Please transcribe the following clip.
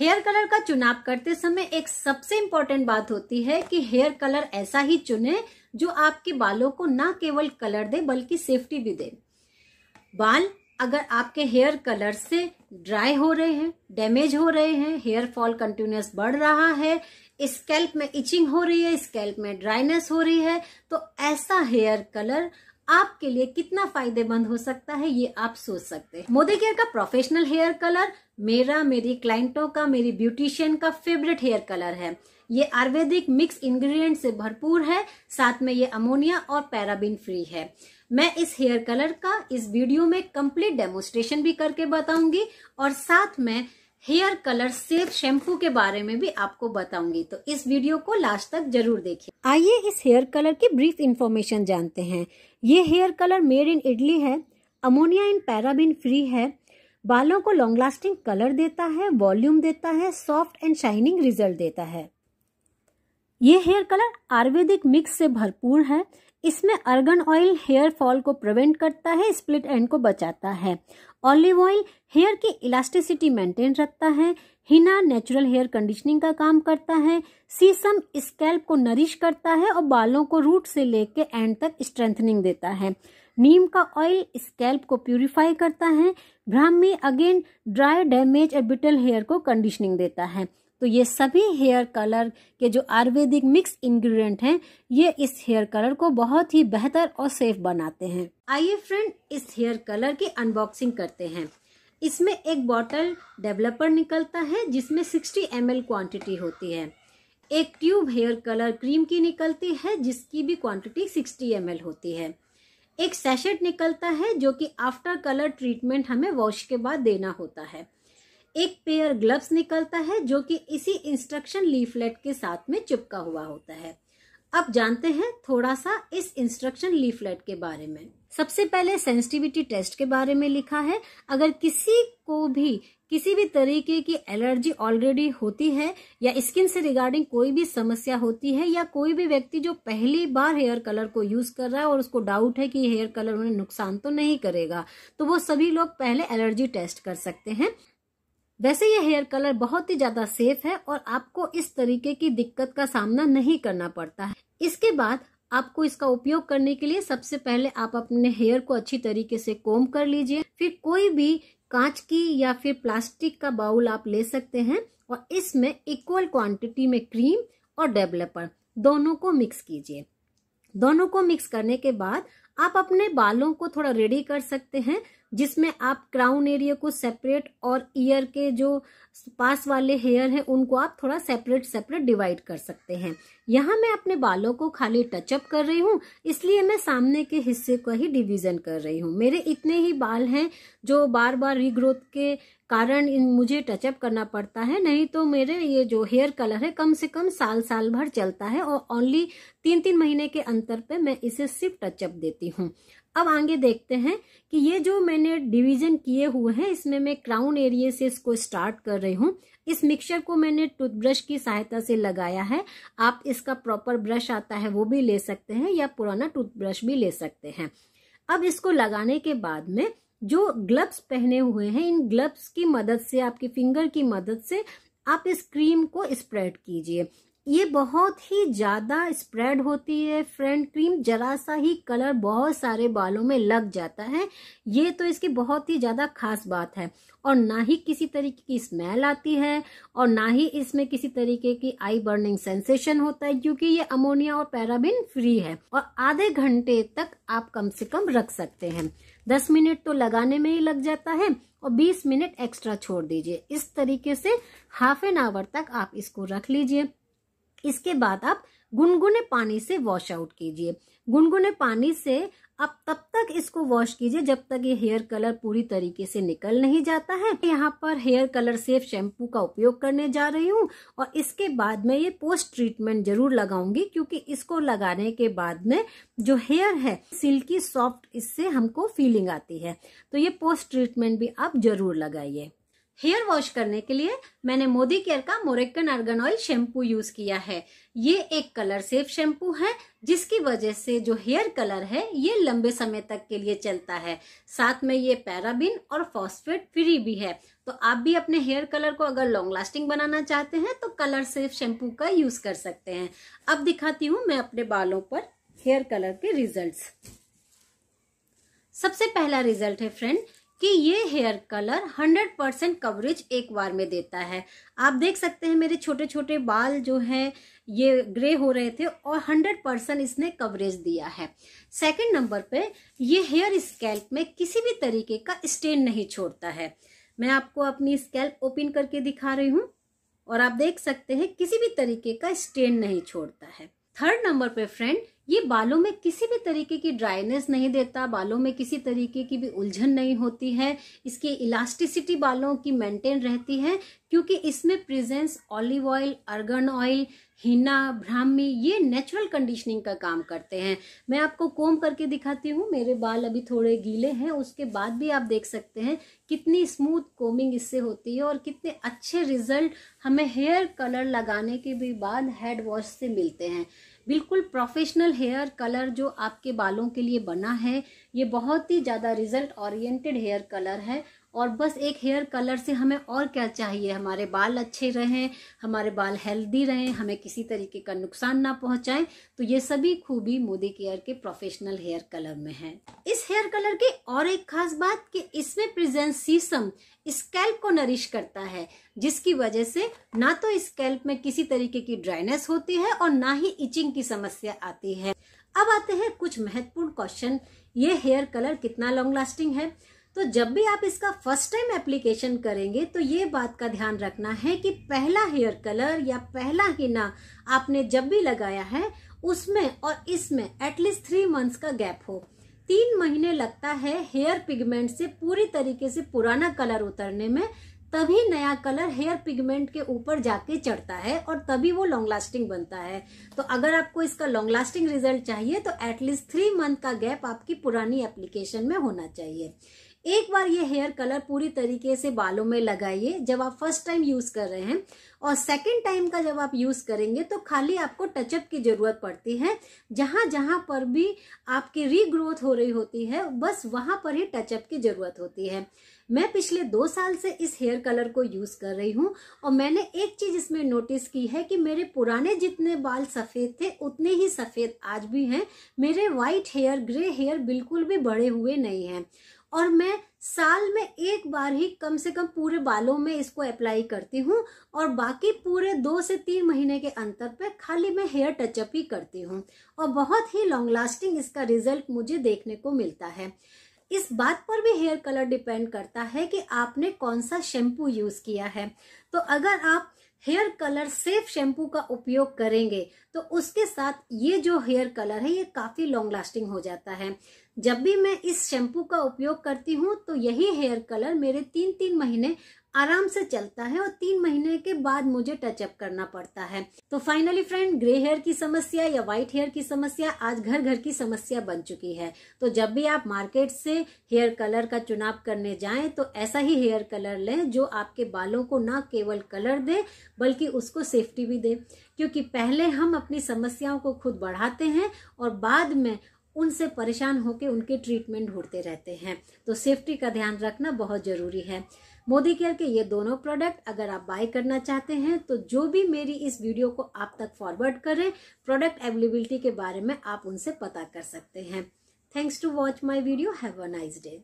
hair colour का चुनाव करते समय एक सबसे इम्पोर्टेंट बात होती है कि हेयर कलर ऐसा ही चुने जो आपके बालों को ना केवल कलर दे बल्कि सेफ्टी भी दे बाल अगर आपके हेयर कलर से ड्राई हो रहे हैं डैमेज हो रहे हैं हेयर फॉल कंटिन्यूस बढ़ रहा है स्कैल्प में इचिंग हो रही है स्कैल्प में ड्राइनेस हो रही है तो ऐसा हेयर कलर आपके लिए कितना फायदेमंद हो सकता है ये आप सोच सकते हैं मोदी केयर का प्रोफेशनल हेयर कलर मेरा मेरी क्लाइंटों का मेरी ब्यूटिशियन का फेवरेट हेयर कलर है ये आयुर्वेदिक मिक्स इंग्रेडिएंट से भरपूर है साथ में ये अमोनिया और पैराबिन फ्री है मैं इस हेयर कलर का इस वीडियो में कंप्लीट डेमोस्ट्रेशन भी करके बताऊंगी और साथ में हेयर कलर सेफ शैम्पू के बारे में भी आपको बताऊंगी तो इस वीडियो को लास्ट तक जरूर देखिए आइए इस हेयर कलर की ब्रीफ इन्फॉर्मेशन जानते हैं ये hair colour made in Italy है अमोनिया इन पैराबिन फ्री है बालों को लॉन्ग लास्टिंग कलर देता है वॉल्यूम देता है सॉफ्ट एंड शाइनिंग रिजल्ट देता है ये हेयर कलर आयुर्वेदिक मिक्स से भरपूर है इसमें अर्गन ऑयल हेयर फॉल को प्रिवेंट करता है स्प्लिट एंड को बचाता है ऑलिव ऑयल हेयर की इलास्टिसिटी मेंटेन रखता है हिना नेचुरल हेयर कंडीशनिंग का काम करता है सीसम स्कैल्प को नरिश करता है और बालों को रूट से लेके एंड तक स्ट्रेंथनिंग देता है नीम का ऑयल स्कैल्प को प्यूरिफाई करता है भ्राह्मी अगेन ड्राई डैमेज और बिटल हेयर को कंडीशनिंग देता है तो ये सभी हेयर कलर के जो आयुर्वेदिक मिक्स इंग्रेडिएंट हैं ये इस हेयर कलर को बहुत ही बेहतर और सेफ बनाते हैं आइए फ्रेंड इस हेयर कलर की अनबॉक्सिंग करते हैं इसमें एक बॉटल डेवलपर निकलता है जिसमें 60 एम क्वांटिटी होती है एक ट्यूब हेयर कलर क्रीम की निकलती है जिसकी भी क्वांटिटी 60 एम होती है एक सेशेट निकलता है जो कि आफ्टर कलर ट्रीटमेंट हमें वॉश के बाद देना होता है एक पेयर ग्लव्स निकलता है जो कि इसी इंस्ट्रक्शन लीफलेट के साथ में चिपका हुआ होता है अब जानते हैं थोड़ा सा इस इंस्ट्रक्शन लीफलेट के बारे में सबसे पहले सेंसिटिविटी टेस्ट के बारे में लिखा है अगर किसी को भी किसी भी तरीके की एलर्जी ऑलरेडी होती है या स्किन से रिगार्डिंग कोई भी समस्या होती है या कोई भी व्यक्ति जो पहली बार हेयर कलर को यूज कर रहा है और उसको डाउट है कि हेयर कलर उन्हें नुकसान तो नहीं करेगा तो वो सभी लोग पहले एलर्जी टेस्ट कर सकते हैं वैसे ये हेयर कलर बहुत ही ज्यादा सेफ है और आपको इस तरीके की दिक्कत का सामना नहीं करना पड़ता है इसके बाद आपको इसका उपयोग करने के लिए सबसे पहले आप अपने हेयर को अच्छी तरीके से कोम कर लीजिए फिर कोई भी कांच की या फिर प्लास्टिक का बाउल आप ले सकते हैं और इसमें इक्वल क्वांटिटी में क्रीम और डेवलपर दोनों को मिक्स कीजिए दोनों को मिक्स करने के बाद आप अपने बालों को थोड़ा रेडी कर सकते हैं जिसमें आप क्राउन एरिया को सेपरेट और ईयर के जो पास वाले हेयर हैं उनको आप थोड़ा सेपरेट सेपरेट डिवाइड कर सकते हैं यहाँ मैं अपने बालों को खाली टचअप कर रही हूँ इसलिए मैं सामने के हिस्से का ही डिवीजन कर रही हूँ मेरे इतने ही बाल हैं जो बार बार रीग्रोथ के कारण इन मुझे टचअप करना पड़ता है नहीं तो मेरे ये जो हेयर कलर है कम से कम साल साल भर चलता है और ओनली तीन तीन महीने के अंतर पे मैं इसे सिर्फ टचअप देती हूँ अब आगे देखते हैं कि ये जो मैंने डिवीजन किए हुए हैं इसमें मैं क्राउन एरिया से इसको स्टार्ट कर रही हूँ इस मिक्सचर को मैंने टूथब्रश की सहायता से लगाया है आप इसका प्रॉपर ब्रश आता है वो भी ले सकते हैं या पुराना टूथब्रश भी ले सकते हैं अब इसको लगाने के बाद में जो ग्लव्स पहने हुए हैं इन ग्लव्स की मदद से आपकी फिंगर की मदद से आप इस क्रीम को स्प्रेड कीजिए ये बहुत ही ज़्यादा स्प्रेड होती है फ्रेंड क्रीम जरा सा ही कलर बहुत सारे बालों में लग जाता है ये तो इसकी बहुत ही ज़्यादा खास बात है और ना ही किसी तरीके की स्मेल आती है और ना ही इसमें किसी तरीके की आई बर्निंग सेंसेशन होता है क्योंकि ये अमोनिया और पैराबिन फ्री है और आधे घंटे तक आप कम से कम रख सकते हैं दस मिनट तो लगाने में ही लग जाता है और बीस मिनट एक्स्ट्रा छोड़ दीजिए इस तरीके से हाफ एन आवर तक आप इसको रख लीजिए इसके बाद आप गुनगुने पानी से वॉश आउट कीजिए गुनगुने पानी से अब तब तक इसको वॉश कीजिए जब तक ये हेयर कलर पूरी तरीके से निकल नहीं जाता है यहाँ पर हेयर कलर सेफ शैम्पू का उपयोग करने जा रही हूँ और इसके बाद में ये पोस्ट ट्रीटमेंट जरूर लगाऊंगी क्योंकि इसको लगाने के बाद में जो हेयर है सिल्की सॉफ्ट इससे हमको फीलिंग आती है तो ये पोस्ट ट्रीटमेंट भी आप जरूर लगाइए हेयर वॉश करने के लिए मैंने मोदी केयर का Moroccan argan oil shampoo use किया है ये एक कलर सेफ शैम्पू है जिसकी वजह से जो हेयर कलर है ये लंबे समय तक के लिए चलता है साथ में ये पैराबिन और फॉस्फेट फ्री भी है तो आप भी अपने हेयर कलर को अगर लॉन्ग लास्टिंग बनाना चाहते हैं तो कलर सेफ शैम्पू का यूज कर सकते हैं अब दिखाती हूँ मैं अपने बालों पर हेयर कलर के रिजल्ट सबसे पहला रिजल्ट है फ्रेंड कि ये हेयर कलर 100 परसेंट कवरेज एक बार में देता है आप देख सकते हैं मेरे छोटे छोटे बाल जो हैं ये ग्रे हो रहे थे और 100 परसेंट इसने कवरेज दिया है सेकंड नंबर पे ये हेयर स्कैल्प में किसी भी तरीके का स्टेन नहीं छोड़ता है मैं आपको अपनी स्कैल्प ओपन करके दिखा रही हूँ और आप देख सकते हैं किसी भी तरीके का स्टेन नहीं छोड़ता है थर्ड नंबर पे फ्रेंड ये बालों में किसी भी तरीके की ड्राइनेस नहीं देता बालों में किसी तरीके की भी उलझन नहीं होती है इसकी इलास्टिसिटी बालों की मेंटेन रहती है क्योंकि इसमें presence olive oil argan oil henna Brahmi ये नेचुरल कंडीशनिंग का काम करते हैं मैं आपको कोम करके दिखाती हूँ मेरे बाल अभी थोड़े गीले हैं उसके बाद भी आप देख सकते हैं कितनी स्मूथ कोमिंग इससे होती है और कितने अच्छे रिजल्ट हमें हेयर कलर लगाने के भी बाद हेड वॉश से मिलते हैं बिल्कुल प्रोफेशनल हेयर कलर जो आपके बालों के लिए बना है ये बहुत ही ज़्यादा रिजल्ट ओरिएंटेड हेयर कलर है और बस एक हेयर कलर से हमें और क्या चाहिए हमारे बाल अच्छे रहें हमारे बाल हेल्दी रहें हमें किसी तरीके का नुकसान ना पहुंचाए तो ये सभी खूबी मोदी केयर के प्रोफेशनल हेयर कलर में है इस हेयर कलर की और एक खास बात कि इसमें प्रेजेंस सीसम स्कैल्प को नरिश करता है जिसकी वजह से ना तो स्कैल्प में किसी तरीके की ड्राइनेस होती है और ना ही इचिंग की समस्या आती है अब आते हैं कुछ महत्वपूर्ण क्वेश्चन ये हेयर कलर कितना लॉन्ग लास्टिंग है तो जब भी आप इसका फर्स्ट टाइम एप्लीकेशन करेंगे तो ये बात का ध्यान रखना है कि पहला हेयर कलर या पहला हिना आपने जब भी लगाया है उसमें और इसमें एटलीस्ट थ्री मंथ्स का गैप हो तीन महीने लगता है हेयर पिगमेंट से पूरी तरीके से पुराना कलर उतरने में तभी नया कलर हेयर पिगमेंट के ऊपर जाके चढ़ता है और तभी वो लॉन्ग लास्टिंग बनता है तो अगर आपको इसका लॉन्ग लास्टिंग रिजल्ट चाहिए तो एटलीस्ट थ्री मंथ का गैप आपकी पुरानी एप्लीकेशन में होना चाहिए एक बार ये हेयर कलर पूरी तरीके से बालों में लगाइए जब आप फर्स्ट टाइम यूज कर रहे हैं और सेकेंड टाइम का जब आप यूज करेंगे तो खाली आपको टचअप की जरूरत पड़ती है जहां जहां पर भी आपकी रीग्रोथ हो रही होती है बस वहां पर ही टचअप की जरूरत होती है मैं पिछले दो साल से इस हेयर कलर को यूज कर रही हूँ और मैंने एक चीज इसमें नोटिस की है कि मेरे पुराने जितने बाल सफेद थे उतने ही सफेद आज भी हैं मेरे वाइट हेयर ग्रे हेयर बिल्कुल भी बड़े हुए नहीं हैं और मैं साल में एक बार ही कम से कम पूरे बालों में इसको अप्लाई करती हूँ और बाकी पूरे दो से तीन महीने के अंतर पे खाली मैं हेयर टचअप ही करती हूँ और बहुत ही लॉन्ग लास्टिंग इसका रिजल्ट मुझे देखने को मिलता है इस बात पर भी हेयर कलर डिपेंड करता है कि आपने कौन सा शैम्पू यूज़ किया है तो अगर आप हेयर कलर सेफ शैम्पू का उपयोग करेंगे तो उसके साथ ये जो हेयर कलर है ये काफ़ी लॉन्ग लास्टिंग हो जाता है जब भी मैं इस शैम्पू का उपयोग करती हूँ तो यही हेयर कलर मेरे तीन तीन महीने आराम से चलता है और तीन महीने के बाद मुझे टचअप करना पड़ता है तो फाइनली फ्रेंड ग्रे हेयर की समस्या या व्हाइट हेयर की समस्या आज घर घर की समस्या बन चुकी है तो जब भी आप मार्केट से हेयर कलर का चुनाव करने जाएं तो ऐसा ही हेयर कलर लें जो आपके बालों को ना केवल कलर दे बल्कि उसको सेफ्टी भी दे क्योंकि पहले हम अपनी समस्याओं को खुद बढ़ाते हैं और बाद में उनसे परेशान होकर उनके ट्रीटमेंट ढूंढते रहते हैं तो सेफ्टी का ध्यान रखना बहुत ज़रूरी है मोदी केयर के ये दोनों प्रोडक्ट अगर आप बाय करना चाहते हैं तो जो भी मेरी इस वीडियो को आप तक फॉरवर्ड करें प्रोडक्ट अवेलेबिलिटी के बारे में आप उनसे पता कर सकते हैं thanks to watch my video have a nice day